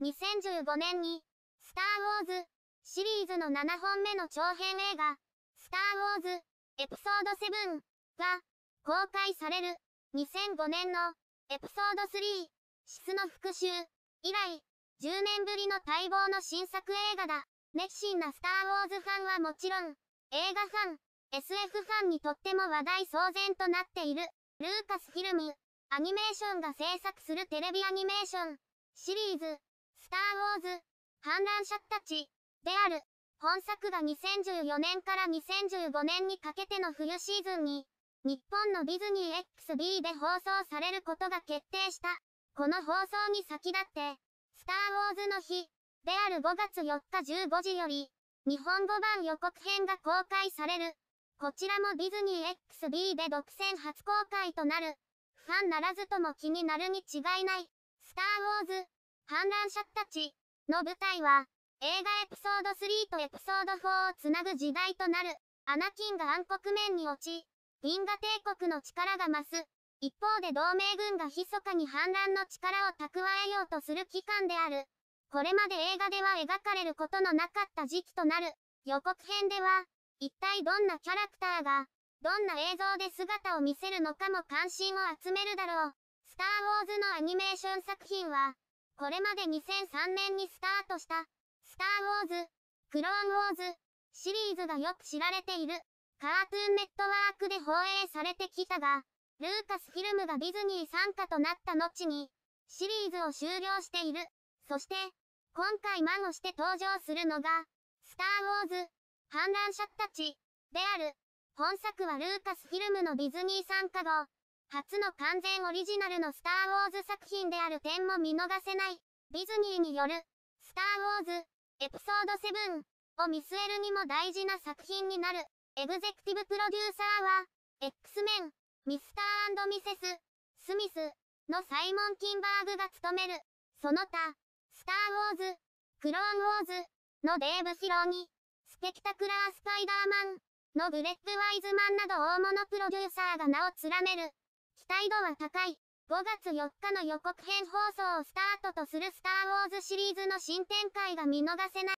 2015年に、スター・ウォーズシリーズの7本目の長編映画、スター・ウォーズエピソード7が公開される2005年のエピソード3スの復讐以来10年ぶりの待望の新作映画だ。熱心なスター・ウォーズファンはもちろん映画ファン、SF ファンにとっても話題騒然となっている。ルーカスフィルム、アニメーションが制作するテレビアニメーション、シリーズ、スター・ウォーズ、反乱者たち、である。本作が2014年から2015年にかけての冬シーズンに、日本のディズニー XB で放送されることが決定した。この放送に先立って、スター・ウォーズの日、である5月4日15時より、日本語版予告編が公開される。こちらもディズニー XB で独占初公開となる。ファンならずとも気になるに違いない。スター・ウォーズ。反乱者たちの舞台は、映画エピソード3とエピソード4をつなぐ時代となる、アナキンが暗黒面に落ち、銀河帝国の力が増す。一方で同盟軍が密かに反乱の力を蓄えようとする機関である。これまで映画では描かれることのなかった時期となる。予告編では、一体どんなキャラクターが、どんな映像で姿を見せるのかも関心を集めるだろう。スター・ウォーズのアニメーション作品は、これまで2003年にスタートした、スター・ウォーズ、クローン・ウォーズ、シリーズがよく知られている、カートゥーンネットワークで放映されてきたが、ルーカスフィルムがディズニー参加となった後に、シリーズを終了している。そして、今回満をして登場するのが、スター・ウォーズ、反乱者たち、である。本作はルーカスフィルムのディズニー参加後、初の完全オリジナルのスターウォーズ作品である点も見逃せない。ディズニーによる、スターウォーズ、エピソード7を見据えるにも大事な作品になる。エグゼクティブプロデューサーは、X メン、ミスターミセス、スミス、のサイモン・キンバーグが務める。その他、スターウォーズ、クローンウォーズ、のデーブ・ヒローに、スペクタクラー・スパイダーマン、のグレッグ・ワイズマンなど大物プロデューサーが名を連ねる。待度は高い。5月4日の予告編放送をスタートとするスターウォーズシリーズの新展開が見逃せない。